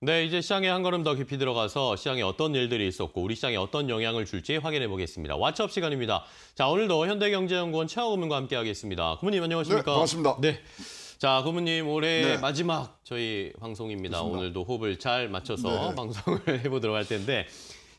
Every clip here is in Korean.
네, 이제 시장에 한 걸음 더 깊이 들어가서 시장에 어떤 일들이 있었고 우리 시장에 어떤 영향을 줄지 확인해 보겠습니다. 왓츠업 시간입니다. 자, 오늘도 현대경제연구원 최하우 고문과 함께 하겠습니다. 고문님 안녕하십니까? 네, 반갑습니다. 네. 자, 고문님 올해 네. 마지막 저희 방송입니다. 그렇습니다. 오늘도 호흡을 잘 맞춰서 네. 방송을 해보도록 할 텐데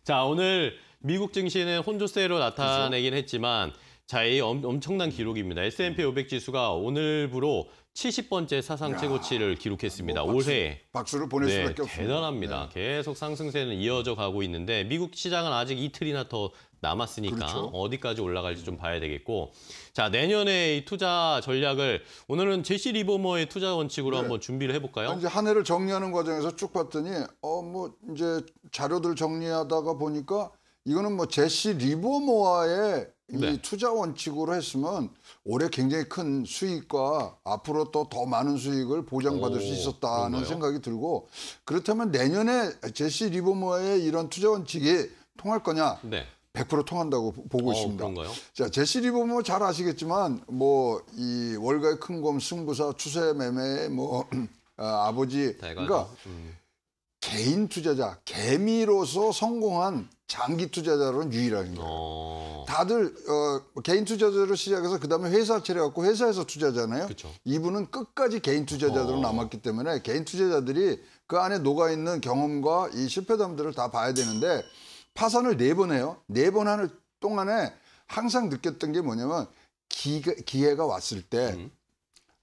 자, 오늘 미국 증시는 혼조세로 나타내긴 그렇죠. 했지만 자, 이 엄, 청난 기록입니다. S&P 500 음. 지수가 오늘부로 70번째 사상 최고치를 기록했습니다. 뭐 박수, 올해 박수를 보낼 네, 수밖에 없습니다. 대단합니다. 네. 계속 상승세는 이어져 가고 있는데 미국 시장은 아직 이틀이나 더 남았으니까 그렇죠. 어디까지 올라갈지 좀 봐야 되겠고 자 내년에 이 투자 전략을 오늘은 제시 리버머의 투자 원칙으로 네. 한번 준비를 해볼까요? 이제 한 해를 정리하는 과정에서 쭉 봤더니 어 뭐 이제 자료들 정리하다가 보니까 이거는 뭐 제시 리버머와의 네. 이 투자 원칙으로 했으면 올해 굉장히 큰 수익과 앞으로 또 더 많은 수익을 보장받을 오, 수 있었다는 그런가요? 생각이 들고 그렇다면 내년에 제시 리버모어의 이런 투자 원칙이 통할 거냐? 네. 100% 통한다고 보고 어, 있습니다. 그런가요? 자, 제시 리버모 잘 아시겠지만 뭐 이 월가의 큰곰 승부사 추세 매매 뭐 아, 아버지 대가죠. 그러니까 음. 개인 투자자 개미로서 성공한 장기 투자자로는 유일한 거예요. 어... 다들 어, 뭐 개인 투자자로 시작해서 그다음에 회사 차려갖고 회사에서 투자잖아요. 그쵸. 이분은 끝까지 개인 투자자로 어... 남았기 때문에 개인 투자자들이 그 안에 녹아 있는 경험과 이 실패담들을 다 봐야 되는데 파산을 네 번 해요. 네 번 하는 동안에 항상 느꼈던 게 뭐냐면 기가, 기회가 왔을 때 음.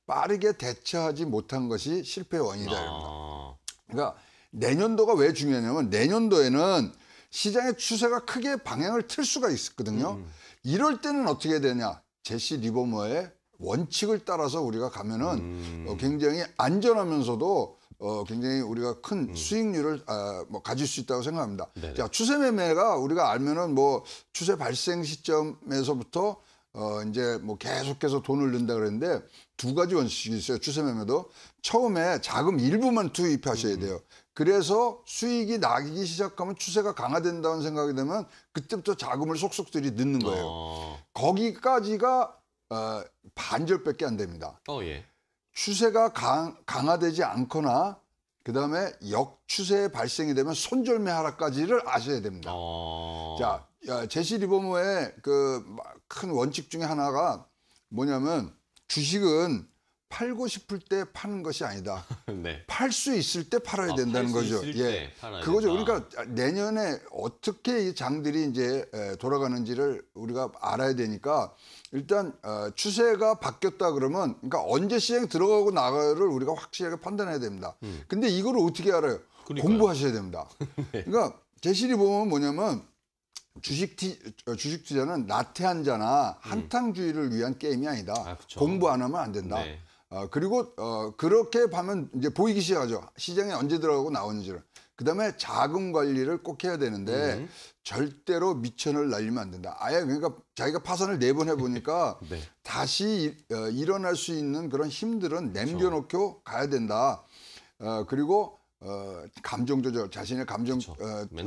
빠르게 대처하지 못한 것이 실패 원인이다. 아... 그러니까 내년도가 왜 중요하냐면 내년도에는 시장의 추세가 크게 방향을 틀 수가 있거든요. 었 음. 이럴 때는 어떻게 되냐? 제시 리버머의 원칙을 따라서 우리가 가면은 어, 음. 어, 굉장히 안전하면서도 어, 굉장히 우리가 큰 음. 수익률을 아, 뭐 가질 수 있다고 생각합니다. 네네. 자, 추세 매매가 우리가 알면은 뭐 추세 발생 시점에서부터 어, 이제 뭐 계속해서 돈을 넣는다 그랬는데 두 가지 원칙이 있어요. 추세 매매도. 처음에 자금 일부만 투입하셔야 음, 음. 돼요. 그래서 수익이 나기 시작하면 추세가 강화된다는 생각이 되면 그때부터 자금을 속속들이 넣는 거예요. 어... 거기까지가 어, 반절밖에 안 됩니다. 어, 예. 추세가 강, 강화되지 않거나 그다음에 역추세의 발생이 되면 손절매 하락까지를 아셔야 됩니다. 어... 자, 제시 리버모의 그큰 원칙 중에 하나가 뭐냐면 주식은 팔고 싶을 때 파는 것이 아니다. 네. 팔수 있을 때 팔아야 아, 된다는 거죠. 예. 그거죠. 된다. 그러니까 내년에 어떻게 이 장들이 이제 돌아가는지를 우리가 알아야 되니까 일단 어, 추세가 바뀌었다 그러면 그러니까 언제 시행 들어가고 나가를 우리가 확실하게 판단해야 됩니다. 음. 근데 이걸 어떻게 알아요? 그러니까요. 공부하셔야 됩니다. 네. 그러니까 제시리 보면 뭐냐면 주식, 티, 어, 주식 투자는 나태한 자나 음. 한탕주의를 위한 게임이 아니다. 아, 공부 안 하면 안 된다. 네. 어, 그리고 어, 그렇게 보면 이제 보이기 시작하죠. 시장에 언제 들어가고 나오는지를. 그다음에 자금 관리를 꼭 해야 되는데 음. 절대로 미천을 날리면 안 된다. 아예 그러니까 자기가 파산을 네 번 해보니까 네. 다시 어, 일어날 수 있는 그런 힘들은 그렇죠. 남겨놓고 그렇죠. 가야 된다. 어, 그리고 어, 감정 조절, 자신의 감정 그렇죠.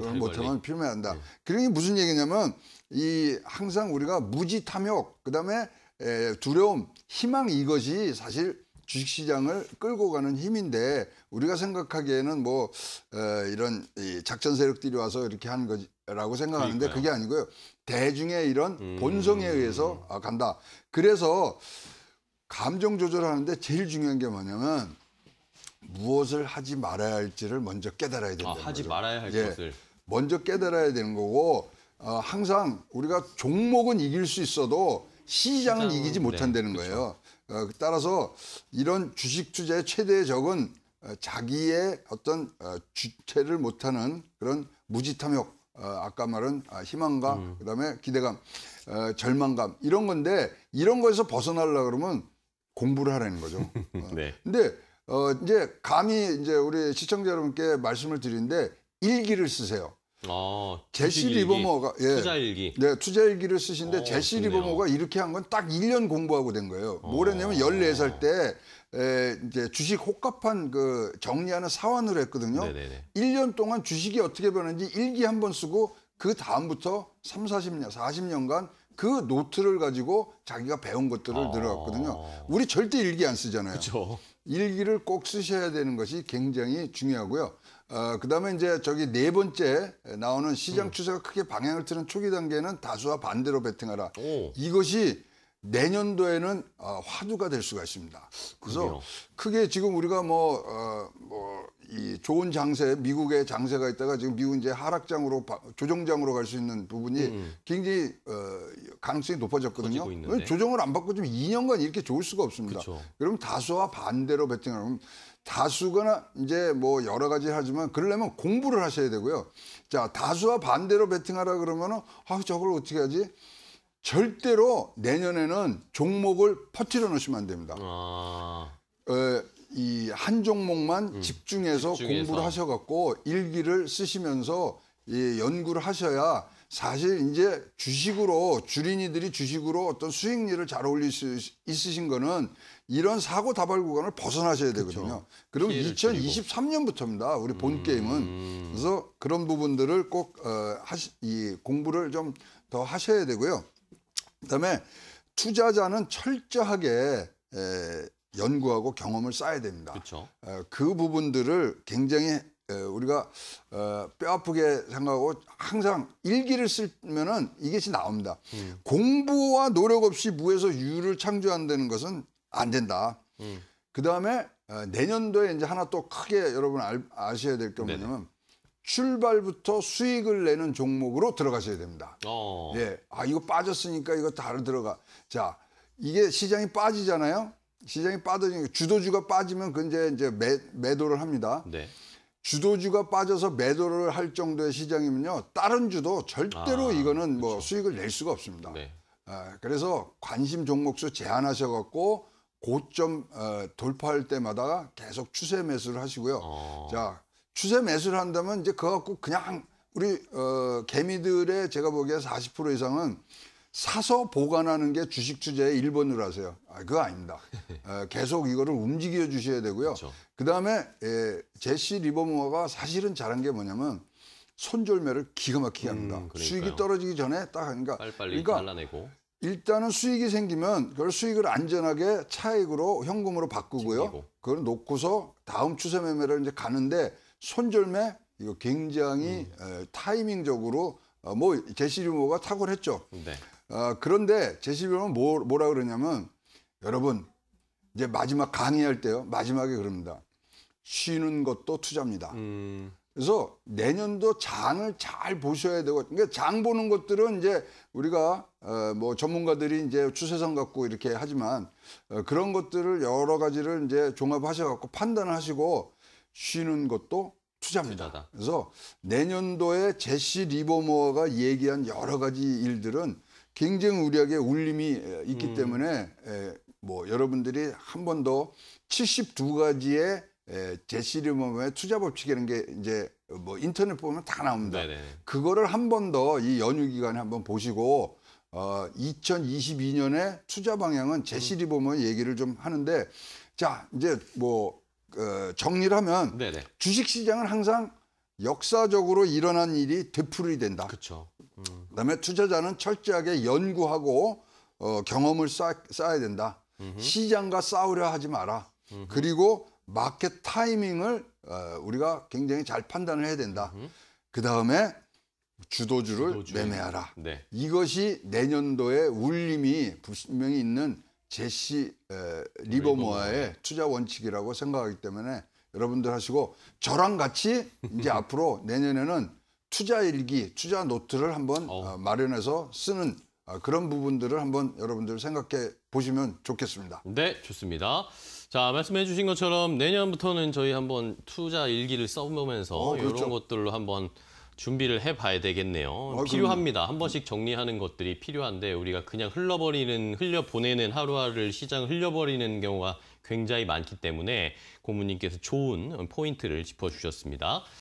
어, 못하면 필요해야 한다. 네. 그러니 무슨 얘기냐면 이 항상 우리가 무지 탐욕, 그다음에 예, 두려움, 희망 이것이 사실 주식시장을 끌고 가는 힘인데 우리가 생각하기에는 뭐 어, 이런 작전 세력들이 와서 이렇게 한 거라고 생각하는데 그러니까요. 그게 아니고요. 대중의 이런 음. 본성에 의해서 아, 간다. 그래서 감정 조절하는데 제일 중요한 게 뭐냐면 무엇을 하지 말아야 할지를 먼저 깨달아야 된다. 아, 하지 거죠. 말아야 할 예, 것을 먼저 깨달아야 되는 거고 어, 항상 우리가 종목은 이길 수 있어도 시장은 이기지 네, 못한다는 네, 거예요. 그렇죠. 따라서 이런 주식 투자의 최대의 적은 어, 자기의 어떤 어, 주체를 못하는 그런 무지탐욕, 어, 아까 말한 아, 희망과 음. 그다음에 기대감, 어, 절망감 이런 건데 이런 거에서 벗어나려 그러면 공부를 하라는 거죠. 어. 네. 근데 어, 이제 감히 이제 우리 시청자 여러분께 말씀을 드리는데 일기를 쓰세요. 아, 제시 리버머가 예. 투자일기. 네, 투자일기를 쓰신데 오, 어, 제시 좋네요. 리버머가 이렇게 한 건 딱 1년 공부하고 된 거예요. 어. 뭘 했냐면 14살 때 에, 이제 주식 혹가한그 정리하는 사원을 했거든요. 네네네. 1년 동안 주식이 어떻게 변하는지 일기 한 번 쓰고 그 다음부터 3, 40년, 40년간 그 노트를 가지고 자기가 배운 것들을 아... 늘어갔거든요. 우리 절대 일기 안 쓰잖아요. 그쵸. 일기를 꼭 쓰셔야 되는 것이 굉장히 중요하고요. 어, 그다음에 이제 저기 네 번째 나오는 시장 음. 추세가 크게 방향을 트는 초기 단계는 다수와 반대로 베팅하라. 오. 이것이 내년도에는 어, 화두가 될 수가 있습니다. 그래서 그래요. 크게 지금 우리가 뭐, 어, 뭐, 이 좋은 장세, 미국의 장세가 있다가 지금 미국 이제 하락장으로, 조정장으로 갈 수 있는 부분이 음, 음. 굉장히 어, 가능성이 높아졌거든요. 조정을 안 받고 좀 2년간 이렇게 좋을 수가 없습니다. 그쵸. 그럼 다수와 반대로 베팅하면 다수거나 이제 뭐 여러 가지 하지만 그러려면 공부를 하셔야 되고요. 자, 다수와 반대로 베팅하라 그러면은 아, 저걸 어떻게 하지? 절대로 내년에는 종목을 퍼트려 놓으시면 안 됩니다. 아... 어, 이한 종목만 음, 집중해서, 집중해서, 공부를 하셔갖고 일기를 쓰시면서 이 연구를 하셔야 사실 이제 주식으로 주린이들이 주식으로 어떤 수익률을 잘 올릴 수 있으신 거는 이런 사고 다발 구간을 벗어나셔야 되거든요. 그리고 2023년부터입니다. 우리 본 음... 게임은 그래서 그런 부분들을 꼭 어, 하시, 이 공부를 좀 더 하셔야 되고요. 그다음에 투자자는 철저하게 에, 연구하고 경험을 쌓아야 됩니다. 그쵸. 에, 그 부분들을 굉장히 에, 우리가 어, 뼈아프게 생각하고 항상 일기를 쓰면은 이것이 나옵니다. 음. 공부와 노력 없이 무에서 유를 창조한다는 것은 안 된다. 음. 그 다음에 어, 내년도에 이제 하나 또 크게 여러분 알, 아셔야 될 게 뭐냐면 출발부터 수익을 내는 종목으로 들어가셔야 됩니다. 어. 예. 아, 이거 빠졌으니까 이거 다로 들어가. 자, 이게 시장이 빠지잖아요. 시장이 빠지니까 주도주가 빠지면 근데 그 이제 매, 매도를 합니다. 네. 주도주가 빠져서 매도를 할 정도의 시장이면요. 다른 주도 절대로 아, 이거는 뭐 그쵸. 그렇죠. 수익을 낼 수가 없습니다. 네. 아, 그래서 관심 종목수 제한하셔 갖고 고점 어, 돌파할 때마다 계속 추세 매수를 하시고요. 어. 자, 추세 매수를 한다면 이제 그거 갖고 그냥 우리 어, 개미들의 제가 보기에 40% 이상은 사서 보관하는 게 주식 투자의 일본으로 하세요. 아, 그거 아닙니다. 에, 어, 계속 이거를 움직여 주셔야 되고요. 그 그렇죠. 다음에 예, 제시 리버모어가 사실은 잘한 게 뭐냐면 손절매를 기가 막히게 음, 합니다. 음, 수익이 떨어지기 전에 딱 하니까 그러니까 빨리빨리 그러니까 일단은 수익이 생기면 그걸 수익을 안전하게 차익으로 현금으로 바꾸고요. 챙기고. 그걸 놓고서 다음 추세 매매를 이제 가는데 손절매 이거 굉장히 음. 타이밍적으로 어, 뭐 제시 류모가 탁월했죠. 네. 어, 그런데 제시 류모는 뭐, 뭐라 그러냐면 여러분 이제 마지막 강의할 때요 마지막에 그럽니다. 쉬는 것도 투자입니다. 음. 그래서 내년도 장을 잘 보셔야 되고 그러니까 장 보는 것들은 이제 우리가 어, 뭐 전문가들이 이제 추세선 갖고 이렇게 하지만 어, 그런 것들을 여러 가지를 이제 종합하셔 갖고 판단 하시고 쉬는 것도 투자입니다. 투자다. 그래서 내년도에 제시 리버모어가 얘기한 여러 가지 일들은 굉장히 우리에게 울림이 있기 음. 때문에 뭐 여러분들이 한 번 더 72가지의 제시 리버모어의 투자 법칙이라는 게 이제 뭐 인터넷 보면 다 나옵니다. 네네. 그거를 한 번 더 이 연휴 기간에 한번 보시고 어 2022년에 투자 방향은 제시 음. 리버모어 얘기를 좀 하는데 자 이제 뭐그 정리를 하면 네네. 주식시장은 항상 역사적으로 일어난 일이 되풀이 된다. 그렇죠. 음. 그다음에 투자자는 철저하게 연구하고 어, 경험을 쌓, 쌓아야 된다. 음흠. 시장과 싸우려 하지 마라. 음흠. 그리고 마켓 타이밍을 어, 우리가 굉장히 잘 판단을 해야 된다. 그 다음에 주도주를 주도주. 매매하라. 네. 이것이 내년도에 울림이 분명히 있는 제시 에, 네, 리버모아의 투자 원칙이라고 생각하기 때문에 여러분들 하시고 저랑 같이 이제 앞으로 내년에는 투자 일기, 투자 노트를 한번 어. 어, 마련해서 쓰는 어, 그런 부분들을 한번 여러분들 생각해 보시면 좋겠습니다. 네, 좋습니다. 자 말씀해 주신 것처럼 내년부터는 저희 한번 투자 일기를 써보면서 어, 그렇죠. 이런 것들로 한번 준비를 해봐야 되겠네요. 아, 필요합니다. 그한 번씩 정리하는 것들이 필요한데 우리가 그냥 흘러버리는 흘려보내는 하루하루를 시장 흘려버리는 경우가 굉장히 많기 때문에 고모님께서 좋은 포인트를 짚어주셨습니다.